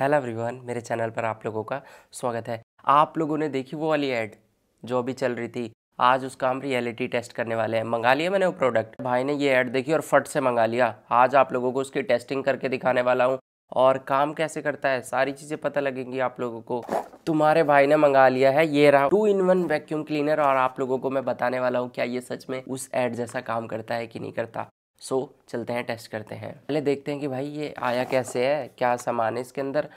hello everyone मेरे channel पर आप लोगों का स्वागत है आप लोगों ने देखी वो वाली एड जो अभी चल रही थी आज उसका हम रियलिटी टेस्ट करने वाले हैं मंगा लिया मैंने वो प्रोडक्ट भाई ने ये ऐड देखी और फट से मंगा लिया आज आप लोगों को उसकी टेस्टिंग करके दिखाने वाला हूँ और काम कैसे करता है सारी चीज़ें पता लगेंगी आप लोगों को तुम्हारे भाई ने मंगा लिया है ये रहा two in one vacuum cleaner और आप लोगों को मैं बताने वाला हूँ क्या ये सच में उस ऐड जैसा काम करता है कि नहीं करता सो so, चलते हैं टेस्ट करते हैं पहले देखते हैं कि भाई ये आया कैसे है क्या सामान है इसके अंदर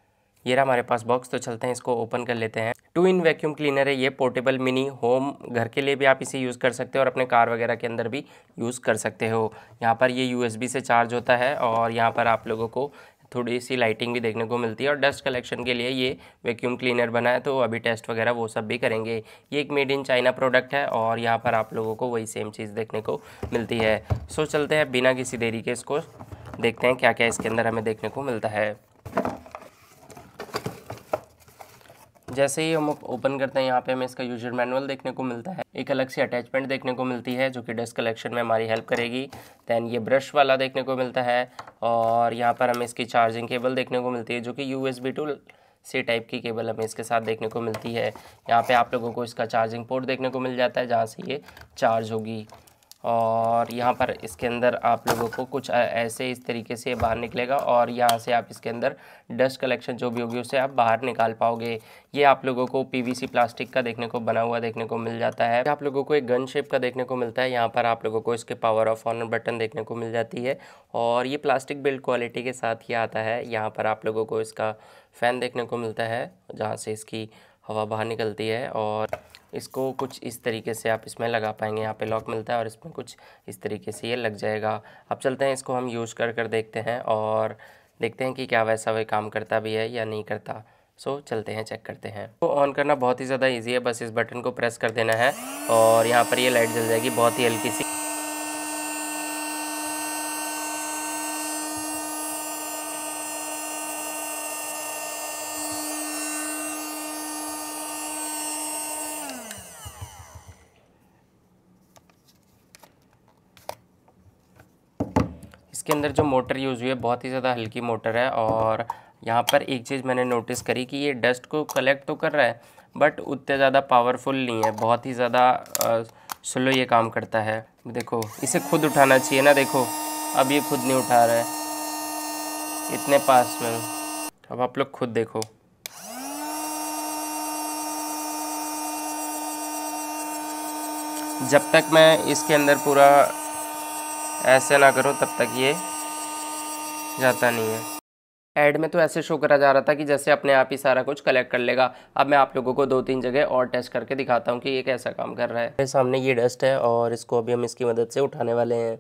ये रहा हमारे पास बॉक्स तो चलते हैं इसको ओपन कर लेते हैं टू इन वैक्यूम क्लीनर है ये पोर्टेबल मिनी होम घर के लिए भी आप इसे यूज़ कर सकते हो और अपने कार वगैरह के अंदर भी यूज़ कर सकते हो यहाँ पर ये यूएसबी से चार्ज होता है और यहाँ पर आप लोगों को थोड़ी सी लाइटिंग भी देखने को मिलती है और डस्ट कलेक्शन के लिए ये वैक्यूम क्लीनर बना है तो अभी टेस्ट वगैरह वो सब भी करेंगे ये एक मेड इन चाइना प्रोडक्ट है और यहाँ पर आप लोगों को वही सेम चीज़ देखने को मिलती है सो चलते हैं बिना किसी देरी के इसको देखते हैं क्या क्या इसके अंदर हमें देखने को मिलता है जैसे ही हम ओपन करते हैं यहाँ पे हमें इसका यूजर मैनुअल देखने को मिलता है एक अलग से अटैचमेंट देखने को मिलती है जो कि डस्ट कलेक्शन में हमारी हेल्प करेगी दैन ये ब्रश वाला देखने को मिलता है और यहाँ पर हमें इसकी चार्जिंग केबल देखने को मिलती है जो कि U S B to C type की केबल हमें इसके साथ देखने को मिलती है यहाँ पे आप लोगों को इसका चार्जिंग पोर्ट देखने को मिल जाता है जहाँ से ये चार्ज होगी और यहाँ पर इसके अंदर आप लोगों को कुछ ऐसे इस तरीके से बाहर निकलेगा और यहाँ से आप इसके अंदर डस्ट कलेक्शन जो भी होगी उसे आप बाहर निकाल पाओगे ये आप लोगों को पीवीसी प्लास्टिक का देखने को बना हुआ देखने को मिल जाता है आप लोगों को एक गन शेप का देखने को मिलता है यहाँ पर आप लोगों को इसके पावर ऑफ ऑनर बटन देखने को मिल जाती है और ये प्लास्टिक बिल्ड क्वालिटी के साथ ही आता है यहाँ पर आप लोगों को इसका फ़ैन देखने को मिलता है जहाँ से इसकी हवा बाहर निकलती है और इसको कुछ इस तरीके से आप इसमें लगा पाएंगे यहाँ पे लॉक मिलता है और इसमें कुछ इस तरीके से ये लग जाएगा अब चलते हैं इसको हम यूज़ कर कर देखते हैं और देखते हैं कि क्या वैसा वही काम करता भी है या नहीं करता सो so, चलते हैं चेक करते हैं तो ऑन करना बहुत ही ज़्यादा इजी है बस इस बटन को प्रेस कर देना है और यहाँ पर ये लाइट जल जाएगी बहुत ही हल्की सी इसके अंदर जो मोटर यूज़ हुई है बहुत ही ज़्यादा हल्की मोटर है और यहाँ पर एक चीज़ मैंने नोटिस करी कि ये डस्ट को कलेक्ट तो कर रहा है बट उतने ज़्यादा पावरफुल नहीं है बहुत ही ज़्यादा स्लो ये काम करता है देखो इसे खुद उठाना चाहिए ना देखो अब ये खुद नहीं उठा रहा है इतने पास में अब आप लोग खुद देखो जब तक मैं इसके अंदर पूरा ऐसे ना करो तब तक ये जाता नहीं है एड में तो ऐसे शो करा जा रहा था कि जैसे अपने आप ही सारा कुछ कलेक्ट कर लेगा अब मैं आप लोगों को दो तीन जगह और टेस्ट करके दिखाता हूँ कि ये कैसा काम कर रहा है मेरे सामने ये डस्ट है और इसको अभी हम इसकी मदद से उठाने वाले हैं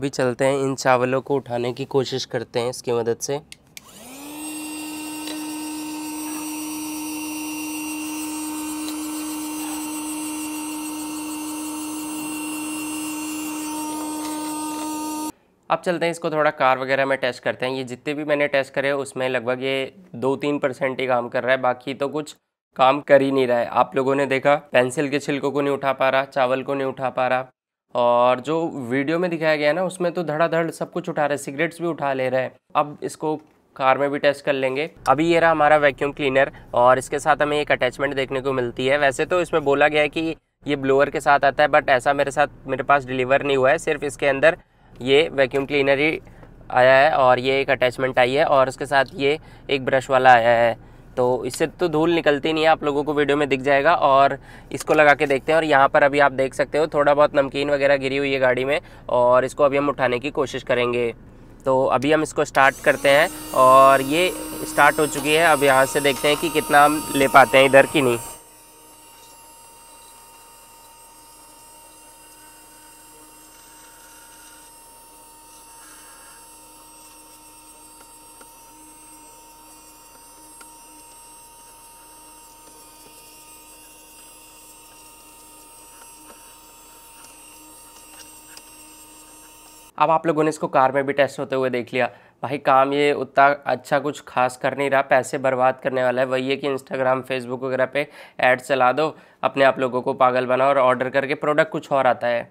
अभी चलते हैं इन चावलों को उठाने की कोशिश करते हैं इसकी मदद से अब चलते हैं इसको थोड़ा कार वगैरह में टेस्ट करते हैं ये जितने भी मैंने टेस्ट करे उसमें लगभग ये दो तीन परसेंट ही काम कर रहा है बाकी तो कुछ काम कर ही नहीं रहा है आप लोगों ने देखा पेंसिल के छिलकों को नहीं उठा पा रहा चावल को नहीं उठा पा रहा और जो वीडियो में दिखाया गया है ना उसमें तो धड़ाधड़ सब कुछ उठा रहे सिगरेट्स भी उठा ले रहे हैं अब इसको कार में भी टेस्ट कर लेंगे अभी ये रहा हमारा वैक्यूम क्लीनर और इसके साथ हमें एक अटैचमेंट देखने को मिलती है वैसे तो इसमें बोला गया है कि ये ब्लोअर के साथ आता है बट ऐसा मेरे साथ मेरे पास डिलीवर नहीं हुआ है सिर्फ इसके अंदर ये वैक्यूम क्लीनर ही आया है और ये एक अटैचमेंट आई है और उसके साथ ये एक ब्रश वाला आया है तो इससे तो धूल निकलती नहीं है आप लोगों को वीडियो में दिख जाएगा और इसको लगा के देखते हैं और यहाँ पर अभी आप देख सकते हो थोड़ा बहुत नमकीन वगैरह गिरी हुई है गाड़ी में और इसको अभी हम उठाने की कोशिश करेंगे तो अभी हम इसको स्टार्ट करते हैं और ये स्टार्ट हो चुकी है अब यहाँ से देखते हैं कि कितना हम ले पाते हैं इधर की नहीं अब आप लोगों ने इसको कार में भी टेस्ट होते हुए देख लिया भाई काम ये उतना अच्छा कुछ खास कर नहीं रहा पैसे बर्बाद करने वाला है वही है कि इंस्टाग्राम फेसबुक वगैरह पे ऐड चला दो अपने आप लोगों को पागल बनाओ और ऑर्डर करके प्रोडक्ट कुछ और आता है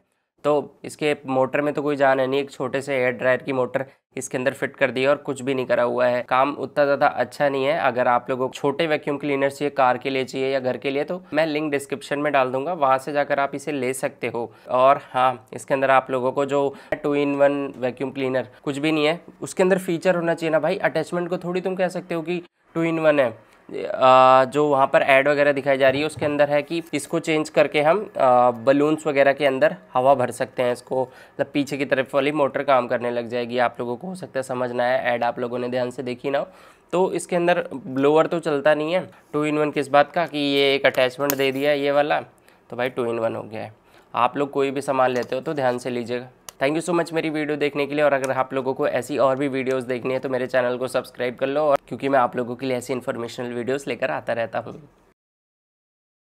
तो इसके मोटर में तो कोई जान है नहीं एक छोटे से एयर ड्रायर की मोटर इसके अंदर फिट कर दी है और कुछ भी नहीं करा हुआ है काम उतना ज़्यादा अच्छा नहीं है अगर आप लोगों को छोटे वैक्यूम क्लीनर चाहिए कार के लिए चाहिए या घर के लिए तो मैं लिंक डिस्क्रिप्शन में डाल दूंगा वहाँ से जाकर आप इसे ले सकते हो और हाँ इसके अंदर आप लोगों को जो two in one vacuum cleaner कुछ भी नहीं है उसके अंदर फीचर होना चाहिए ना भाई अटैचमेंट को थोड़ी तुम कह सकते हो कि टू इन वन है जो वहाँ पर ऐड वगैरह दिखाई जा रही है उसके अंदर है कि इसको चेंज करके हम बलून्स वगैरह के अंदर हवा भर सकते हैं इसको मतलब पीछे की तरफ वाली मोटर काम करने लग जाएगी आप लोगों को हो सकता है समझना है ऐड आप लोगों ने ध्यान से देखी ना तो इसके अंदर ब्लोअर तो चलता नहीं है टू इन वन किस बात का कि ये एक अटैचमेंट दे दिया है ये वाला तो भाई टू इन वन हो गया है आप लोग कोई भी सामान लेते हो तो ध्यान से लीजिएगा थैंक यू सो मच मेरी वीडियो देखने के लिए और अगर आप लोगों को ऐसी और भी वीडियोज़ देखनी है तो मेरे चैनल को सब्सक्राइब कर लो और क्योंकि मैं आप लोगों के लिए ऐसी इन्फॉर्मेशनल वीडियोज़ लेकर आता रहता हूँ